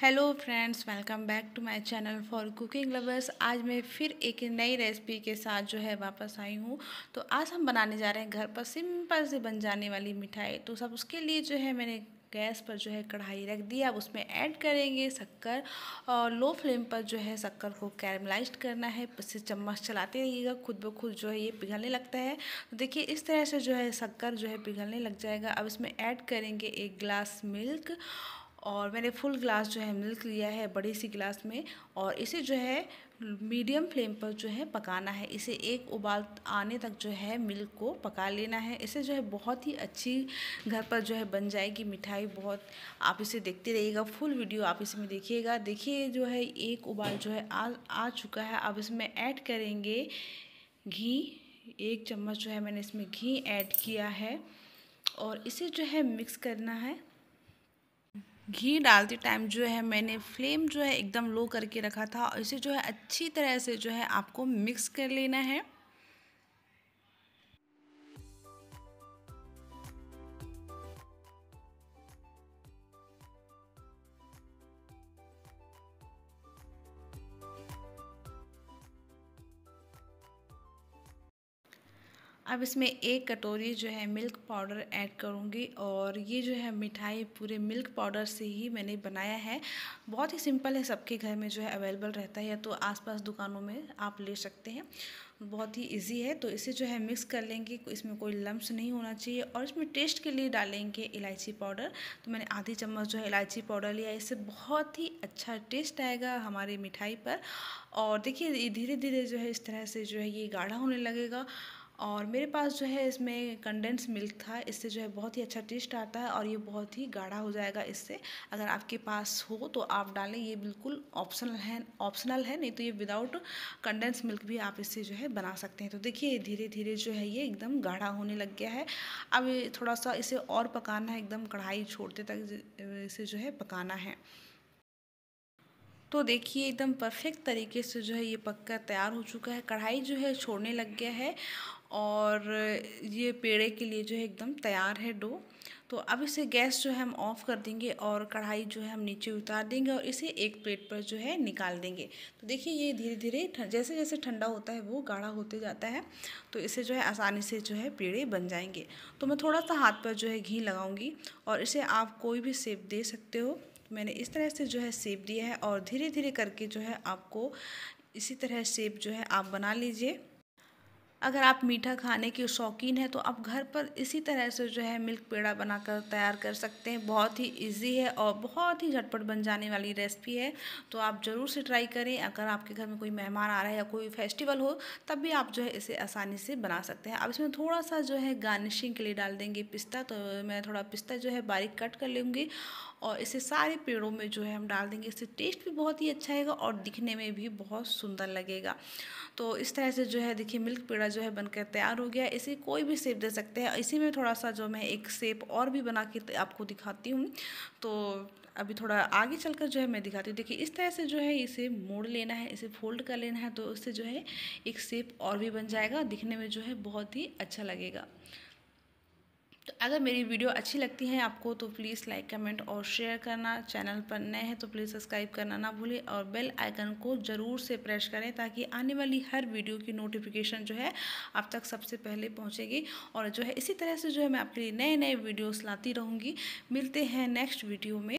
hello friends welcome back to my channel for cooking lovers आज मैं फिर एक नई रेसिपी के साथ जो है वापस आई हूँ तो आज हम बनाने जा रहे हैं घर पर सिंपल से बन जाने वाली मिठाई तो सब उसके लिए जो है मैंने गैस पर जो है कढ़ाई रख दी अब उसमें ऐड करेंगे शक्कर और लो फ्लेम पर जो है शक्कर को कैरमलाइज करना है उससे चम्मच चलाते रहिएगा खुद ब खुद जो है ये पिघलने लगता है तो देखिए इस तरह से जो है शक्कर जो है पिघलने लग जाएगा अब इसमें ऐड करेंगे एक ग्लास मिल्क और मैंने फुल ग्लास जो है मिल्क लिया है बड़ी सी गिलास में और इसे जो है मीडियम फ्लेम पर जो है पकाना है इसे एक उबाल आने तक जो है मिल्क को पका लेना है इसे जो है बहुत ही अच्छी घर पर जो है बन जाएगी मिठाई बहुत आप इसे देखते रहिएगा फुल वीडियो आप इसमें देखिएगा देखिए जो है एक उबाल जो है आ आ चुका है अब इसमें ऐड करेंगे घी एक चम्मच जो है मैंने इसमें घी ऐड किया है और इसे जो है मिक्स करना है घी डालते टाइम जो है मैंने फ्लेम जो है एकदम लो करके रखा था और इसे जो है अच्छी तरह से जो है आपको मिक्स कर लेना है अब इसमें एक कटोरी जो है मिल्क पाउडर ऐड करूँगी और ये जो है मिठाई पूरे मिल्क पाउडर से ही मैंने बनाया है बहुत ही सिंपल है सबके घर में जो है अवेलेबल रहता है या तो आसपास दुकानों में आप ले सकते हैं बहुत ही इजी है तो इसे जो है मिक्स कर लेंगे इसमें कोई लम्ब नहीं होना चाहिए और इसमें टेस्ट के लिए डालेंगे इलायची पाउडर तो मैंने आधी चम्मच जो है इलायची पाउडर लिया इससे बहुत ही अच्छा टेस्ट आएगा हमारी मिठाई पर और देखिए धीरे धीरे जो है इस तरह से जो है ये गाढ़ा होने लगेगा और मेरे पास जो है इसमें कंडेंस मिल्क था इससे जो है बहुत ही अच्छा टेस्ट आता है और ये बहुत ही गाढ़ा हो जाएगा इससे अगर आपके पास हो तो आप डालें ये बिल्कुल ऑप्शनल है ऑप्शनल है नहीं तो ये विदाउट कंडेंस मिल्क भी आप इससे जो है बना सकते हैं तो देखिए धीरे धीरे जो है ये एकदम गाढ़ा होने लग गया है अब थोड़ा सा इसे और पकाना है एकदम कढ़ाई छोड़ते तक इसे जो है पकाना है तो देखिए एकदम परफेक्ट तरीके से जो है ये पक्का तैयार हो चुका है कढ़ाई जो है छोड़ने लग गया है और ये पेड़े के लिए जो है एकदम तैयार है डो तो अब इसे गैस जो है हम ऑफ़ कर देंगे और कढ़ाई जो है हम नीचे उतार देंगे और इसे एक प्लेट पर जो है निकाल देंगे तो देखिए ये धीरे धीरे जैसे जैसे ठंडा होता है वो गाढ़ा होते जाता है तो इसे जो है आसानी से जो है पेड़े बन जाएंगे तो मैं थोड़ा सा हाथ पर जो है घी लगाऊंगी और इसे आप कोई भी सेप दे सकते हो मैंने इस तरह से जो है सेप दिया है और धीरे धीरे करके जो है आपको इसी तरह सेप जो है आप बना लीजिए अगर आप मीठा खाने के शौकीन हैं तो आप घर पर इसी तरह से जो है मिल्क पेड़ा बनाकर तैयार कर सकते हैं बहुत ही इजी है और बहुत ही झटपट बन जाने वाली रेसिपी है तो आप ज़रूर से ट्राई करें अगर आपके घर में कोई मेहमान आ रहा है या कोई फेस्टिवल हो तब भी आप जो है इसे आसानी से बना सकते हैं अब इसमें थोड़ा सा जो है गार्निशिंग के लिए डाल देंगे पिस्ता तो मैं थोड़ा पिस्ता जो है बारीक कट कर लूँगी और इसे सारे पेड़ों में जो है हम डाल देंगे इससे टेस्ट भी बहुत ही अच्छा आएगा और दिखने में भी बहुत सुंदर लगेगा तो इस तरह से जो है देखिए मिल्क पेड़ा जो है बनकर तैयार हो गया इसे कोई भी सेप दे सकते हैं इसी में थोड़ा सा जो मैं एक सेप और भी बना के आपको दिखाती हूँ तो अभी थोड़ा आगे चलकर जो है मैं दिखाती हूँ देखिए इस तरह से जो है इसे मोड़ लेना है इसे फोल्ड कर लेना है तो उससे जो है एक सेप और भी बन जाएगा दिखने में जो है बहुत ही अच्छा लगेगा तो अगर मेरी वीडियो अच्छी लगती है आपको तो प्लीज़ लाइक कमेंट और शेयर करना चैनल पर नए हैं तो प्लीज़ सब्सक्राइब करना ना भूलें और बेल आइकन को ज़रूर से प्रेस करें ताकि आने वाली हर वीडियो की नोटिफिकेशन जो है आप तक सबसे पहले पहुंचेगी और जो है इसी तरह से जो है मैं आपके लिए नए नए वीडियोस लाती रहूँगी मिलते हैं नेक्स्ट वीडियो में